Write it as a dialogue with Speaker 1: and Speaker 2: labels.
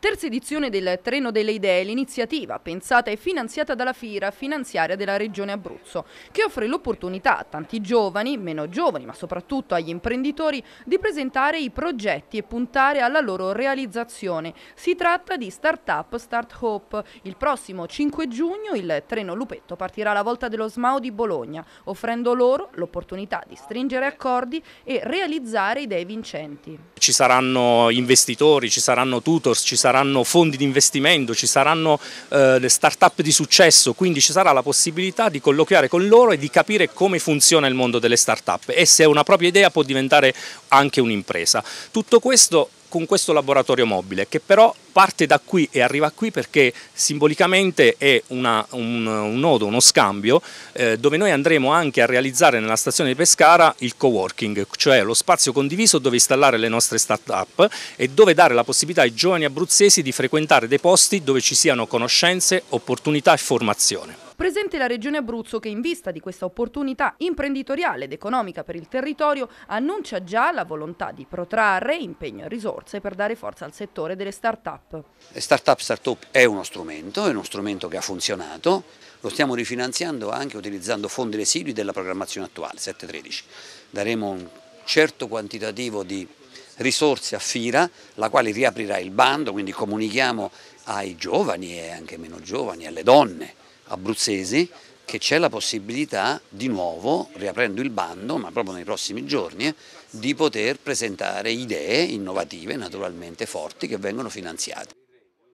Speaker 1: Terza edizione del Treno delle Idee, l'iniziativa pensata e finanziata dalla FIRA, finanziaria della Regione Abruzzo, che offre l'opportunità a tanti giovani, meno giovani ma soprattutto agli imprenditori, di presentare i progetti e puntare alla loro realizzazione. Si tratta di Startup Start Hope. Il prossimo 5 giugno il Treno Lupetto partirà alla volta dello SMAO di Bologna, offrendo loro l'opportunità di stringere accordi e realizzare idee vincenti.
Speaker 2: Ci saranno investitori, ci saranno tutors, ci saranno saranno fondi di investimento, ci saranno eh, start-up di successo, quindi ci sarà la possibilità di colloquiare con loro e di capire come funziona il mondo delle start-up e se una propria idea può diventare anche un'impresa. Tutto questo con questo laboratorio mobile che però parte da qui e arriva qui perché simbolicamente è una, un, un, nodo, uno scambio eh, dove noi andremo anche a realizzare nella stazione di Pescara il co-working, cioè lo spazio condiviso dove installare le nostre start-up e dove dare la possibilità ai giovani abruzzesi di frequentare dei posti dove ci siano conoscenze, opportunità e formazione
Speaker 1: presente la Regione Abruzzo che in vista di questa opportunità imprenditoriale ed economica per il territorio annuncia già la volontà di protrarre impegno e risorse per dare forza al settore delle start-up.
Speaker 3: Start-up, start-up è uno strumento, è uno strumento che ha funzionato, lo stiamo rifinanziando anche utilizzando fondi residui della programmazione attuale, 713. Daremo un certo quantitativo di risorse a FIRA, la quale riaprirà il bando, quindi comunichiamo ai giovani e anche meno giovani, alle donne, abruzzesi che c'è la possibilità di nuovo, riaprendo il bando, ma proprio nei prossimi giorni, eh, di poter presentare idee innovative, naturalmente forti, che vengono finanziate.